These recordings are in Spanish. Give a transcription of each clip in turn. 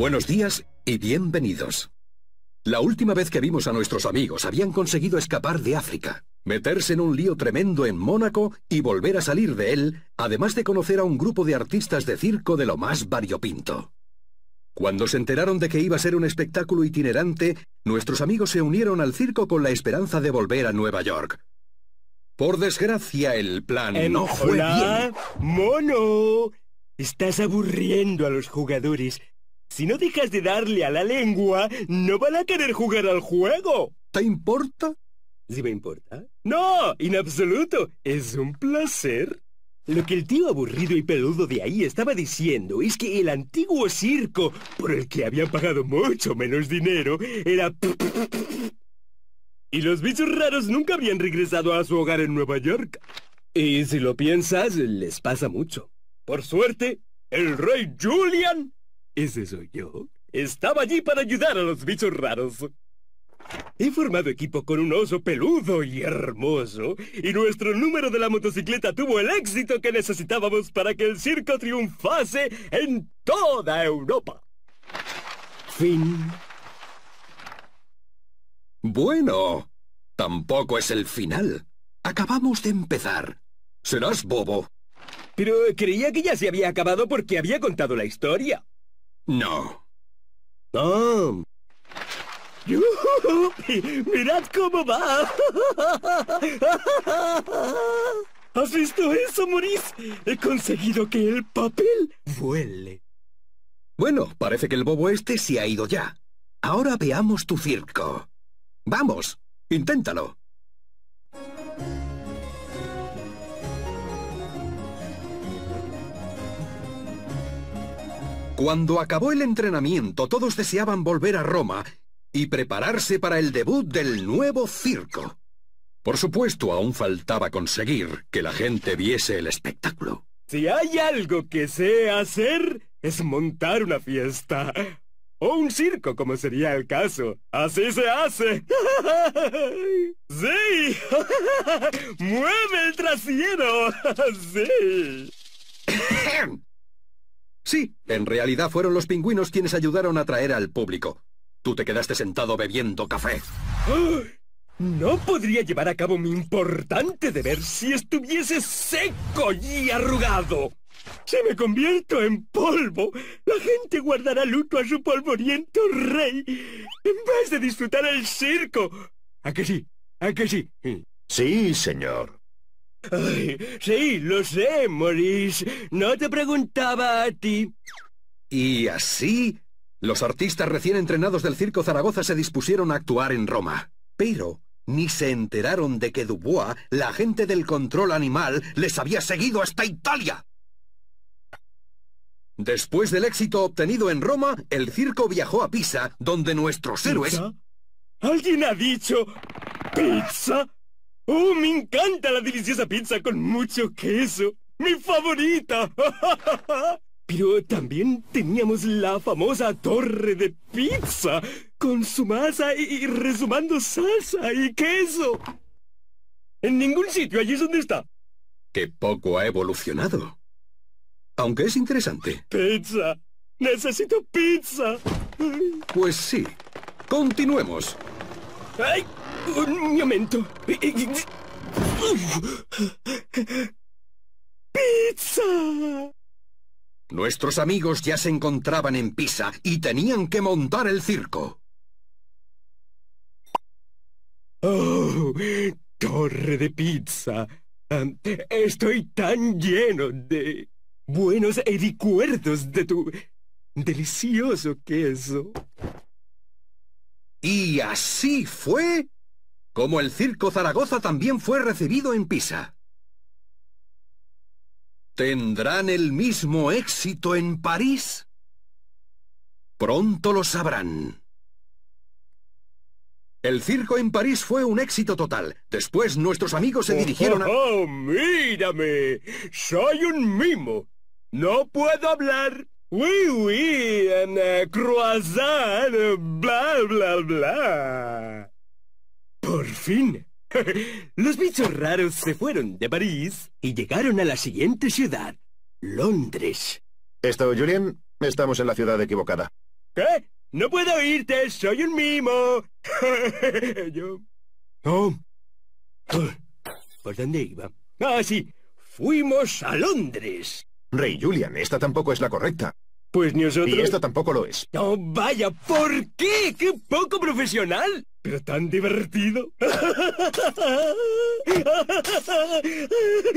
Buenos días y bienvenidos. La última vez que vimos a nuestros amigos habían conseguido escapar de África, meterse en un lío tremendo en Mónaco y volver a salir de él, además de conocer a un grupo de artistas de circo de lo más variopinto. Cuando se enteraron de que iba a ser un espectáculo itinerante, nuestros amigos se unieron al circo con la esperanza de volver a Nueva York. Por desgracia, el plan no fue ¡Mono! Estás aburriendo a los jugadores. Si no dejas de darle a la lengua, no van a querer jugar al juego. ¿Te importa? ¿Sí me importa? No, en absoluto. Es un placer. Lo que el tío aburrido y peludo de ahí estaba diciendo es que el antiguo circo, por el que habían pagado mucho menos dinero, era... Y los bichos raros nunca habían regresado a su hogar en Nueva York. Y si lo piensas, les pasa mucho. Por suerte, el rey Julian ¿Ese soy yo? Estaba allí para ayudar a los bichos raros. He formado equipo con un oso peludo y hermoso, y nuestro número de la motocicleta tuvo el éxito que necesitábamos para que el circo triunfase en toda Europa. Fin. Bueno, tampoco es el final. Acabamos de empezar. Serás bobo. Pero creía que ya se había acabado porque había contado la historia. No. Tom. ¡Mirad cómo va! ¿Has visto eso, Maurice? He conseguido que el papel vuele. Bueno, parece que el bobo este se ha ido ya. Ahora veamos tu circo. Vamos, inténtalo. Cuando acabó el entrenamiento, todos deseaban volver a Roma y prepararse para el debut del nuevo circo. Por supuesto, aún faltaba conseguir que la gente viese el espectáculo. Si hay algo que sé hacer, es montar una fiesta. O un circo, como sería el caso. Así se hace. ¡Sí! ¡Mueve el trasero! ¡Sí! Sí, en realidad fueron los pingüinos quienes ayudaron a traer al público. Tú te quedaste sentado bebiendo café. No podría llevar a cabo mi importante deber si estuviese seco y arrugado. Se me convierto en polvo, la gente guardará luto a su polvoriento rey en vez de disfrutar el circo. ¿A que sí? ¿A que sí? Sí, señor sí, lo sé, Maurice. No te preguntaba a ti. Y así, los artistas recién entrenados del Circo Zaragoza se dispusieron a actuar en Roma. Pero ni se enteraron de que Dubois, la gente del control animal, les había seguido hasta Italia. Después del éxito obtenido en Roma, el circo viajó a Pisa, donde nuestros héroes... ¿Alguien ha dicho pizza? ¡Oh, me encanta la deliciosa pizza con mucho queso! ¡Mi favorita! Pero también teníamos la famosa torre de pizza, con su masa y, resumando salsa y queso. En ningún sitio, allí es donde está. ¡Qué poco ha evolucionado. Aunque es interesante. Pizza. Necesito pizza. Pues sí. Continuemos. ¡Ay! Un momento. ¡Pizza! Nuestros amigos ya se encontraban en Pisa y tenían que montar el circo. ¡Oh! ¡Torre de pizza! Ah, estoy tan lleno de buenos recuerdos de tu delicioso queso. Y así fue como el Circo Zaragoza también fue recibido en Pisa. ¿Tendrán el mismo éxito en París? Pronto lo sabrán. El circo en París fue un éxito total. Después nuestros amigos se dirigieron a... ¡Oh, mírame! ¡Soy un mimo! ¡No puedo hablar! uy! uy En, eh, bla, bla! Por fin. Los bichos raros se fueron de París y llegaron a la siguiente ciudad, Londres. Esto, Julian, estamos en la ciudad equivocada. ¿Qué? No puedo oírte, soy un mimo. Yo... Oh. ¿Por dónde iba? Ah, sí. Fuimos a Londres. Rey Julian, esta tampoco es la correcta. Pues ni nosotros... Y esta tampoco lo es. No, vaya, ¿por qué? ¡Qué poco profesional! pero tan divertido.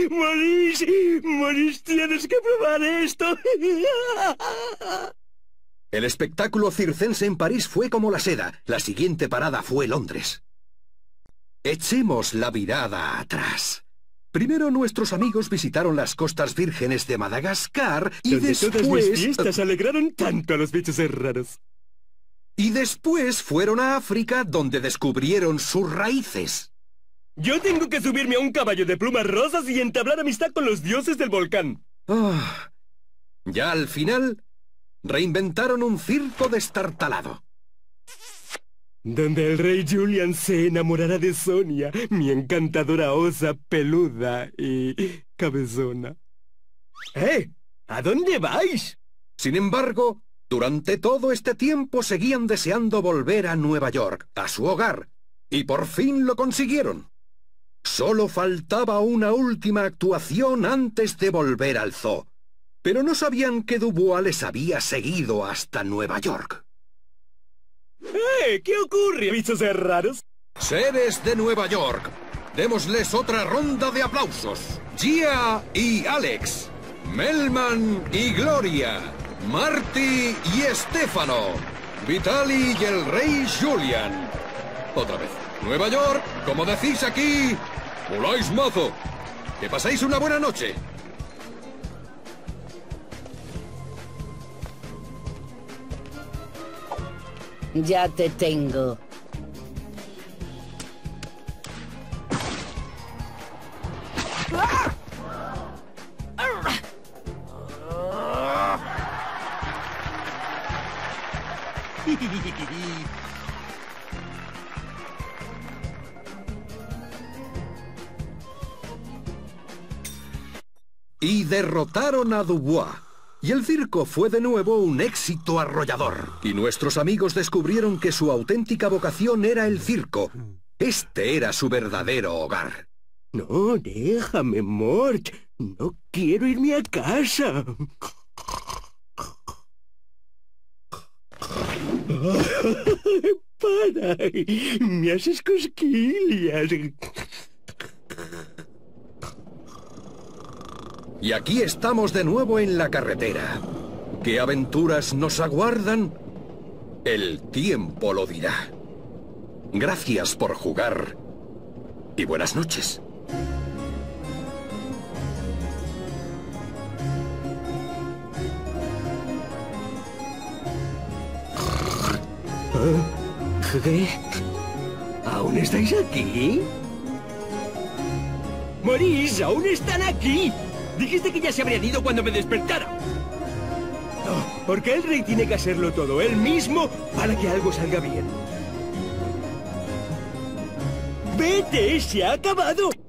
¡Morís! tienes que probar esto. El espectáculo circense en París fue como la seda. La siguiente parada fue Londres. Echemos la mirada atrás. Primero nuestros amigos visitaron las costas vírgenes de Madagascar y Donde después... todas fiestas eh, alegraron tanto a los bichos raros. Y después fueron a África donde descubrieron sus raíces. Yo tengo que subirme a un caballo de plumas rosas y entablar amistad con los dioses del volcán. Ah, ya al final, reinventaron un circo destartalado. Donde el rey Julian se enamorará de Sonia, mi encantadora osa peluda y cabezona. ¡Eh! ¿A dónde vais? Sin embargo, durante todo este tiempo seguían deseando volver a Nueva York, a su hogar, y por fin lo consiguieron. Solo faltaba una última actuación antes de volver al zoo, pero no sabían que Dubois les había seguido hasta Nueva York. ¡Eh! ¿Qué ocurre, bichos raros? Seres de Nueva York, démosles otra ronda de aplausos. Gia y Alex, Melman y Gloria. Marty y Estefano. Vitali y el rey Julian. Otra vez, Nueva York, como decís aquí, voláis mazo. Que pasáis una buena noche. Ya te tengo. y derrotaron a Dubois. Y el circo fue de nuevo un éxito arrollador. Y nuestros amigos descubrieron que su auténtica vocación era el circo. Este era su verdadero hogar. No, déjame, Mort. No quiero irme a casa. ¡Para! ¡Me haces cosquillas! Y aquí estamos de nuevo en la carretera. ¿Qué aventuras nos aguardan? El tiempo lo dirá. Gracias por jugar y buenas noches. ¿Qué? ¿Aún estáis aquí? ¡Morís! ¡Aún están aquí! Dijiste que ya se habrían ido cuando me despertara. No, porque el rey tiene que hacerlo todo él mismo para que algo salga bien. ¡Vete! ¡Se ha acabado!